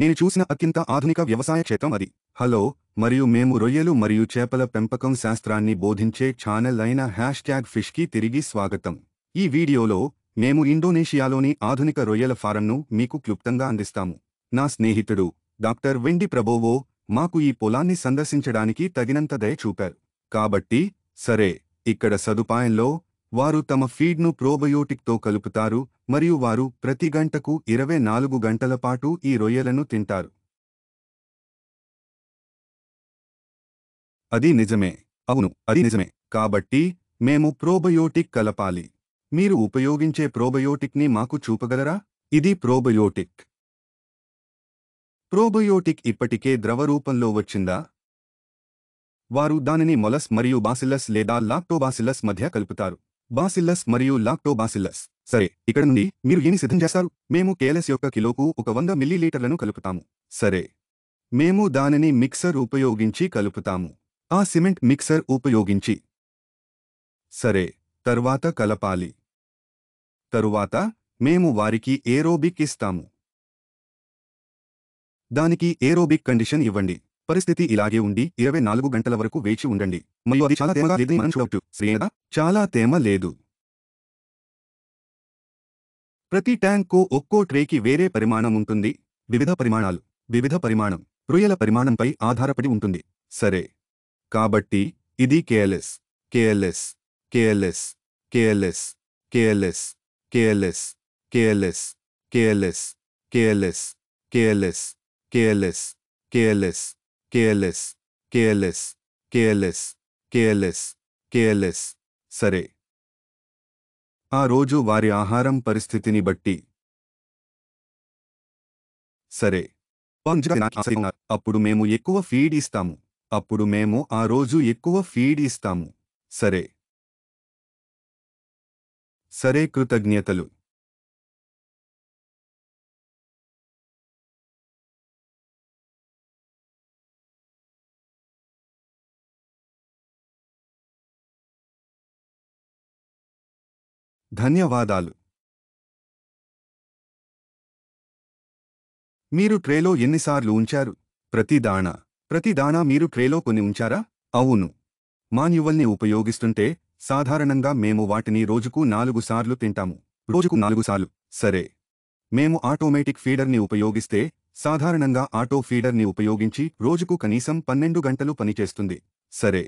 నేను చూసిన అత్యంత ఆధునిక వ్యవసాయ క్షేత్రం అది హలో మరియు మేము రొయ్యలు మరియు చేపల పెంపకం శాస్త్రాన్ని బోధించే ఛానల్ అయిన హ్యాష్ ట్యాగ్ ఫిష్కి తిరిగి స్వాగతం ఈ వీడియోలో మేము ఇండోనేషియాలోని ఆధునిక రొయ్యల ఫారంను మీకు క్లుప్తంగా అందిస్తాము నా స్నేహితుడు డాక్టర్ వెండి ప్రభోవో మాకు ఈ పొలాన్ని సందర్శించడానికి తగినంత దయ చూపారు కాబట్టి సరే ఇక్కడ సదుపాయంలో వారు తమ ఫీడ్ను ప్రోబయోటిక్తో కలుపుతారు మరియు వారు ప్రతి గంటకు ఇరవై నాలుగు గంటల పాటు ఈ రొయ్యలను తింటారు అది నిజమే అవును అది నిజమే కాబట్టి మేము ప్రోబయోటిక్ కలపాలి మీరు ఉపయోగించే ప్రోబయోటిక్ని మాకు చూపగలరా ఇది ప్రోబయోటిక్ ప్రోబయోటిక్ ఇప్పటికే ద్రవ రూపంలో వచ్చిందా వారు దానిని మొలస్ మరియు బాసిలస్ లేదా లాక్టోబాసిలస్ మధ్య కలుపుతారు బాసిల్లస్ మరియు లాక్టోబాసిల్లస్ సరే ఇక్కడ నుండి మీరు ఏమి సిద్ధం చేస్తారు మేము కేఎల్ఎస్ యొక్క కిలోకు ఒక వంద మిల్లీలీటర్లను కలుపుతాము సరే మేము దానిని మిక్సర్ ఉపయోగించి కలుపుతాము ఆ సిమెంట్ మిక్సర్ ఉపయోగించి సరే తరువాత కలపాలి తరువాత మేము వారికి ఏరోబిక్ ఇస్తాము దానికి ఏరోబిక్ కండిషన్ ఇవ్వండి పరిస్థితి ఇలాగే ఉండి ఇరవై నాలుగు గంటల వరకు వేచి ఉండండి మరియు అది చాలా తేమగా లేదని మనం చూడవచ్చు శ్రేణద చాలా తేమ లేదు ప్రతి ట్యాంక్కు ఒక్కో ట్రేకి వేరే పరిమాణం ఉంటుంది వివిధ పరిమాణాలు వివిధ పరిమాణం రొయ్యల పరిమాణంపై ఆధారపడి ఉంటుంది సరే కాబట్టి ఇది KLS KLS KLS KLS KLS KLS KLS KLS KLS KLS KLS KLS KLS KLS KLS KLS KLS సరే ఆ రోజు వారి ఆహారం పరిస్థితిని బట్టి సరే అప్పుడు మేము ఎక్కువ ఫీడ్ ఇస్తాము అప్పుడు మేము ఆ రోజు ఎక్కువ ఫీడ్ ఇస్తాము సరే సరే కృతజ్ఞతలు ధన్యవాదాలు మీరు ట్రేలో ఎన్నిసార్లు ఉంచారు ప్రతి దాణా ప్రతి దాణా మీరు ట్రేలో కొన్ని ఉంచారా అవును మాన్యువల్ని ఉపయోగిస్తుంటే సాధారణంగా మేము వాటిని రోజుకు నాలుగు సార్లు తింటాము రోజుకు నాలుగు సార్లు సరే మేము ఆటోమేటిక్ ఫీడర్ని ఉపయోగిస్తే సాధారణంగా ఆటో ఫీడర్ని ఉపయోగించి రోజుకు కనీసం పన్నెండు గంటలు పనిచేస్తుంది సరే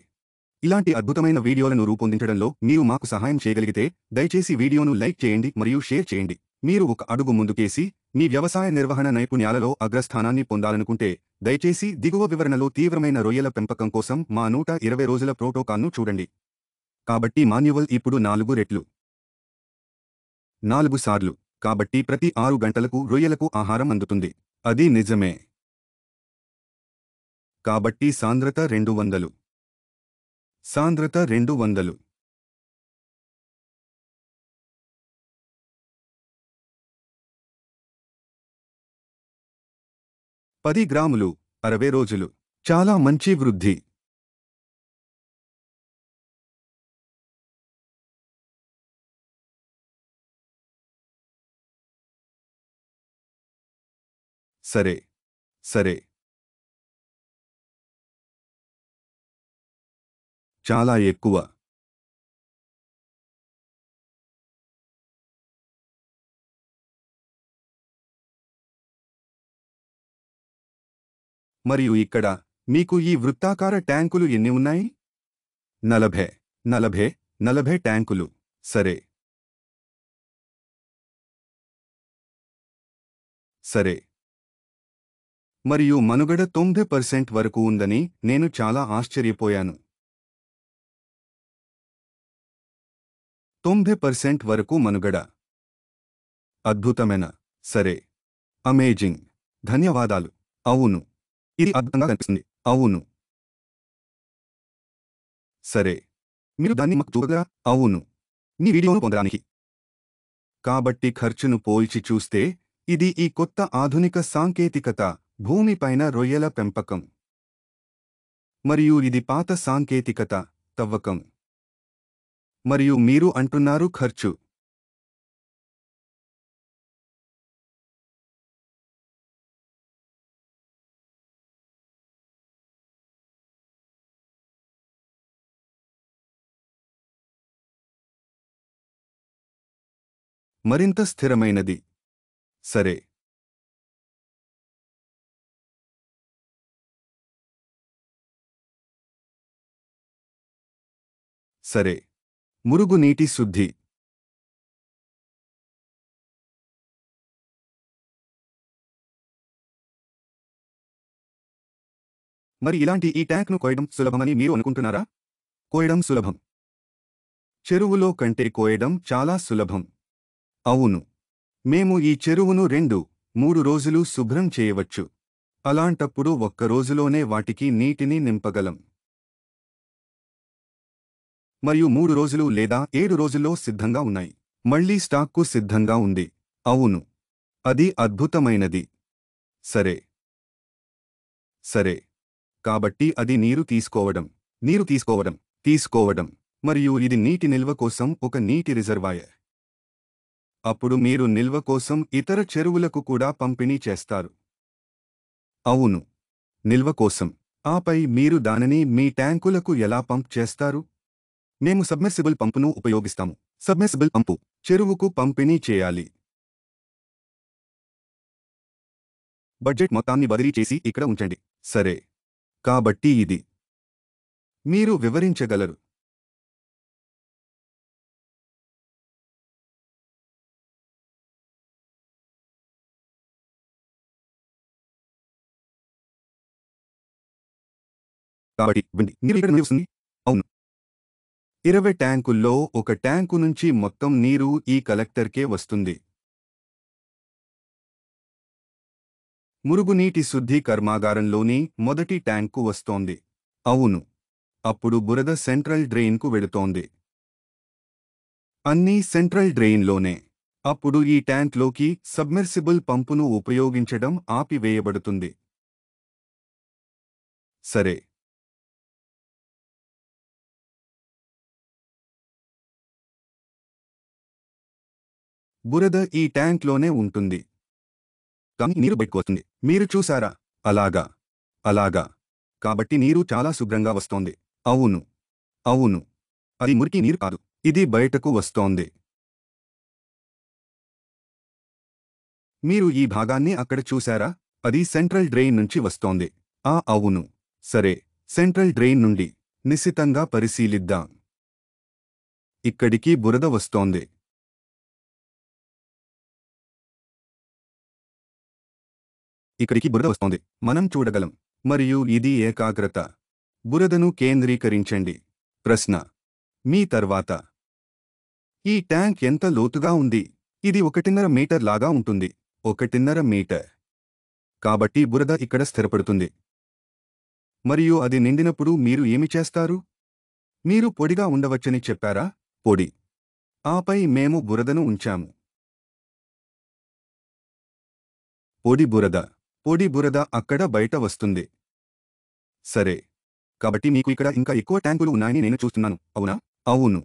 ఇలాంటి అద్భుతమైన వీడియోలను రూపొందించడంలో మీరు మాకు సహాయం చేయగలిగితే దయచేసి వీడియోను లైక్ చేయండి మరియు షేర్ చేయండి మీరు ఒక అడుగు ముందుకేసి మీ వ్యవసాయ నిర్వహణ నైపుణ్యాలలో అగ్రస్థానాన్ని పొందాలనుకుంటే దయచేసి దిగువ వివరణలో తీవ్రమైన రొయ్యల పెంపకం కోసం మా నూట ఇరవై రోజుల ప్రోటోకాల్ను చూడండి కాబట్టి మాన్యువల్ ఇప్పుడు నాలుగు రెట్లు నాలుగు సార్లు కాబట్టి ప్రతి ఆరు గంటలకు రొయ్యలకు ఆహారం అందుతుంది అది నిజమే కాబట్టి సాంద్రత రెండు వందలు సాంద్రత రెండు వందలు పది గ్రాములు అరవై రోజులు చాలా మంచి వృద్ధి సరే సరే చాలా ఎక్కువ మరియు ఇక్కడ మీకు ఈ వృత్తాకార ట్యాంకులు ఎన్ని ఉన్నాయి నలభై నలభై నలభై ట్యాంకులు సరే సరే మరియు మనుగడ తొంభై పర్సెంట్ వరకు ఉందని నేను చాలా ఆశ్చర్యపోయాను తొంభై పర్సెంట్ వరకు మనుగడ అద్భుతమైన సరే అమేజింగ్ ధన్యవాదాలు అవును ఇది అద్భుతంగా కనిపిస్తుంది అవును సరే మీరు దాన్ని మాకు చూడగా అవును మీ వీడియోను పొందడానికి కాబట్టి ఖర్చును పోల్చి చూస్తే ఇది ఈ కొత్త ఆధునిక సాంకేతికత భూమిపైన రొయ్యల పెంపకం మరియు ఇది పాత సాంకేతికత తవ్వకం మరియు మీరు అంటున్నారు ఖర్చు మరింత స్థిరమైనది సరే సరే మురుగునీటి శుద్ధి మరి ఇలాంటి ఈ ట్యాంక్ను కోయడం సులభమని మీరు అనుకుంటున్నారా కోయడం సులభం చెరువులో కంటే కోయడం చాలా సులభం అవును మేము ఈ చెరువును రెండు మూడు రోజులు శుభ్రం చేయవచ్చు అలాంటప్పుడు ఒక్క రోజులోనే వాటికి నీటిని నింపగలం మరియు మూడు రోజులు లేదా ఏడు రోజుల్లో సిద్ధంగా ఉన్నాయి మళ్లీ స్టాక్కు సిద్ధంగా ఉంది అవును అది అద్భుతమైనది సరే సరే కాబట్టి అది నీరు తీసుకోవడం నీరు తీసుకోవడం తీసుకోవడం మరియు ఇది నీటి నిల్వ కోసం ఒక నీటి రిజర్వాయర్ అప్పుడు మీరు నిల్వ కోసం ఇతర చెరువులకు కూడా పంపిణీ చేస్తారు అవును నిల్వ కోసం ఆపై మీరు దానిని మీ ట్యాంకులకు ఎలా పంప్ చేస్తారు మేము సబ్మెర్సిబుల్ పంపును ఉపయోగిస్తాము సబ్మెర్సిబుల్ పంపు చెరువుకు పంపిణీ చేయాలి బడ్జెట్ మొత్తాన్ని బదిలీ చేసి ఇక్కడ ఉంచండి సరే కాబట్టి ఇది మీరు వివరించగలరు కాబట్టి మీరు ఇక్కడ వస్తుంది ఇరవై ట్యాంకుల్లో ఒక ట్యాంకు నుంచి మొత్తం నీరు ఈ కలెక్టర్కే వస్తుంది మురుగునీటి శుద్ధి కర్మాగారంలోని మొదటి ట్యాంకు వస్తోంది అవును అప్పుడు బురద సెంట్రల్ డ్రెయిన్కు వెడుతోంది అన్నీ సెంట్రల్ డ్రెయిన్లోనే అప్పుడు ఈ ట్యాంక్లోకి సబ్మెర్సిబుల్ పంపును ఉపయోగించడం ఆపివేయబడుతుంది సరే బురద ఈ ట్యాంక్లోనే ఉంటుంది కానీ నీరు బయటకు వస్తుంది మీరు చూసారా అలాగా అలాగా కాబట్టి నీరు చాలా శుభ్రంగా వస్తోంది అవును అవును అది మురికి నీరు కాదు ఇది బయటకు వస్తోంది మీరు ఈ భాగాన్ని అక్కడ చూశారా అది సెంట్రల్ డ్రెయిన్ నుంచి వస్తోంది ఆ అవును సరే సెంట్రల్ డ్రెయిన్ నుండి నిశితంగా పరిశీలిద్దాం ఇక్కడికి బురద వస్తోంది ఇక్కడికి బురద వస్తోంది మనం చూడగలం మరియు ఇది ఏకాగ్రత బురదను కేంద్రీకరించండి ప్రశ్న మీ తర్వాత ఈ ట్యాంక్ ఎంత లోతుగా ఉంది ఇది ఒకటిన్నర మీటర్ లాగా ఉంటుంది ఒకటిన్నర మీటర్ కాబట్టి బురద ఇక్కడ స్థిరపడుతుంది మరియు అది నిండినప్పుడు మీరు ఏమి చేస్తారు మీరు పొడిగా ఉండవచ్చని చెప్పారా పొడి ఆపై మేము బురదను ఉంచాము పొడి బురద పొడి బురద అక్కడ బయట వస్తుంది సరే కాబట్టి మీకు ఇక్కడ ఇంకా ఎక్కువ ట్యాంకులు ఉన్నాయని నేను చూస్తున్నాను అవునా అవును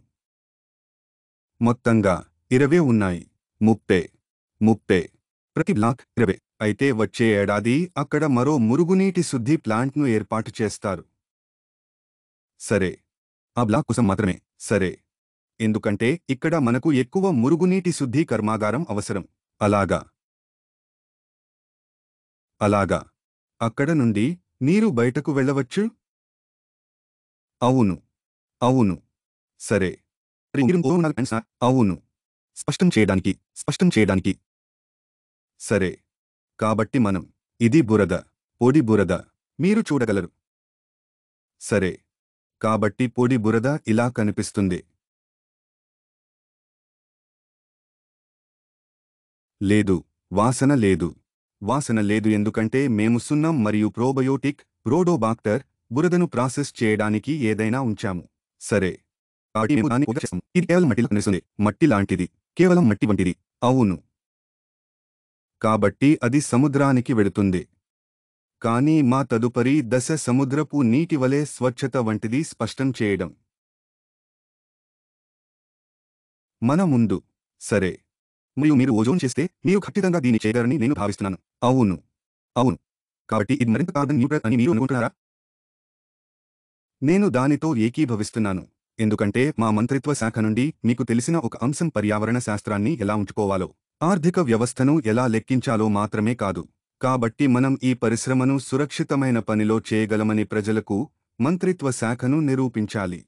మొత్తంగా ఇరవై ఉన్నాయి ముప్పే ముప్పే ప్రతి బ్లాక్ ఇరవై అయితే వచ్చే ఏడాది అక్కడ మరో మురుగునీటి శుద్ధి ప్లాంట్ను ఏర్పాటు చేస్తారు సరే ఆ బ్లాక్ కోసం మాత్రమే సరే ఎందుకంటే ఇక్కడ మనకు ఎక్కువ మురుగునీటి శుద్ధి కర్మాగారం అవసరం అలాగా అలాగా అక్కడ నుండి నీరు బయటకు వెళ్ళవచ్చు అవును అవును సరే అవును స్పష్టం చేయడానికి స్పష్టం చేయడానికి సరే కాబట్టి మనం ఇది బురద పొడి బురద మీరు చూడగలరు సరే కాబట్టి పొడి బురద ఇలా కనిపిస్తుంది లేదు వాసన లేదు వాసన లేదు ఎందుకంటే మేము సున్నం మరియు ప్రోబయోటిక్ ప్రోడోబాక్టర్ బురదను ప్రాసెస్ చేయడానికి ఏదైనా ఉంచాము సరే ఇది కేవలం మట్టి మట్టి లాంటిది కేవలం మట్టి వంటిది అవును కాబట్టి అది సముద్రానికి వెడుతుంది కానీ మా తదుపరి దశ సముద్రపు నీటి వలె స్వచ్ఛత వంటిది స్పష్టం చేయడం మన ముందు సరే మరియు మీరు ఓజోన్ చేస్తే మీరు ఖచ్చితంగా దీన్ని చేయగలరని నేను భావిస్తున్నాను అవును అవును కాబట్టి ఇది మరింత కార్బన్ న్యూట్రల్ అని మీరు అనుకుంటున్నారా నేను దానితో ఏకీభవిస్తున్నాను ఎందుకంటే మా మంత్రిత్వ శాఖ నుండి మీకు తెలిసిన ఒక అంశం పర్యావరణ శాస్త్రాన్ని ఎలా ఉంచుకోవాలో ఆర్థిక వ్యవస్థను ఎలా లెక్కించాలో మాత్రమే కాదు కాబట్టి మనం ఈ పరిశ్రమను సురక్షితమైన పనిలో చేయగలమని ప్రజలకు మంత్రిత్వ శాఖను నిరూపించాలి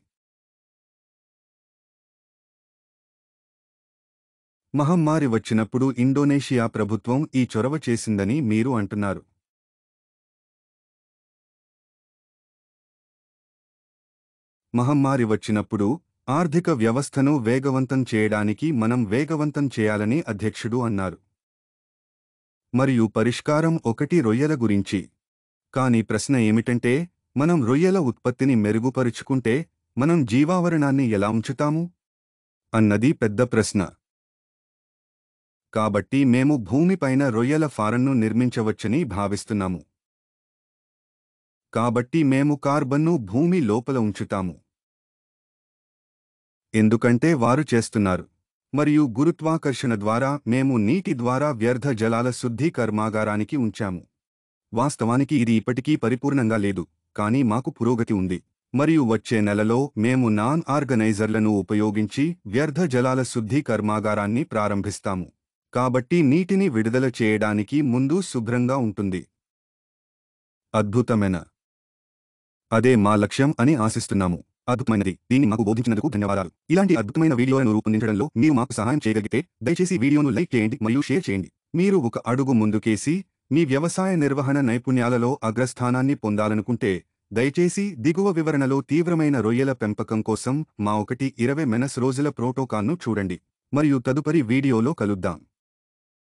మహమ్మారి వచ్చినప్పుడు ఇండోనేషియా ప్రభుత్వం ఈ చొరవ చేసిందని మీరు అంటున్నారు మహమ్మారి వచ్చినప్పుడు ఆర్థిక వ్యవస్థను వేగవంతం చేయడానికి మనం వేగవంతం చేయాలని అధ్యక్షుడు అన్నారు మరియు పరిష్కారం ఒకటి రొయ్యల గురించి కాని ప్రశ్న ఏమిటంటే మనం రొయ్యల ఉత్పత్తిని మెరుగుపరుచుకుంటే మనం జీవావరణాన్ని ఎలా ఉంచుతాము అన్నది పెద్ద ప్రశ్న కాబట్టి మేము భూమిపైన రొయ్యల ఫారంను నిర్మించవచ్చని భావిస్తున్నాము కాబట్టి మేము కార్బన్ను భూమి లోపల ఉంచుతాము ఎందుకంటే వారు చేస్తున్నారు మరియు గురుత్వాకర్షణ ద్వారా మేము నీటి ద్వారా వ్యర్థ జలాల శుద్ధి కర్మాగారానికి ఉంచాము వాస్తవానికి ఇది ఇప్పటికీ పరిపూర్ణంగా లేదు కానీ మాకు పురోగతి ఉంది మరియు వచ్చే నెలలో మేము నాన్ ఆర్గనైజర్లను ఉపయోగించి వ్యర్థ జలాల శుద్ధి కర్మాగారాన్ని ప్రారంభిస్తాము కాబట్టి నీటిని విడుదల చేయడానికి ముందు శుభ్రంగా ఉంటుంది అద్భుతమైన అదే మా లక్ష్యం అని ఆశిస్తున్నాము అద్భుతమైనది దీన్ని మాకు బోధించినందుకు ధన్యవాదాలు ఇలాంటి అద్భుతమైన వీడియోలను రూపొందించడంలో మీరు మాకు సహాయం చేయగలిగితే దయచేసి వీడియోను లైక్ చేయండి మరియు షేర్ చేయండి మీరు ఒక అడుగు ముందుకేసి మీ వ్యవసాయ నిర్వహణ నైపుణ్యాలలో అగ్రస్థానాన్ని పొందాలనుకుంటే దయచేసి దిగువ వివరణలో తీవ్రమైన రొయ్యల పెంపకం కోసం మా ఒకటి ఇరవై మెనస్ రోజుల ప్రోటోకాల్ను చూడండి మరియు తదుపరి వీడియోలో కలుద్దాం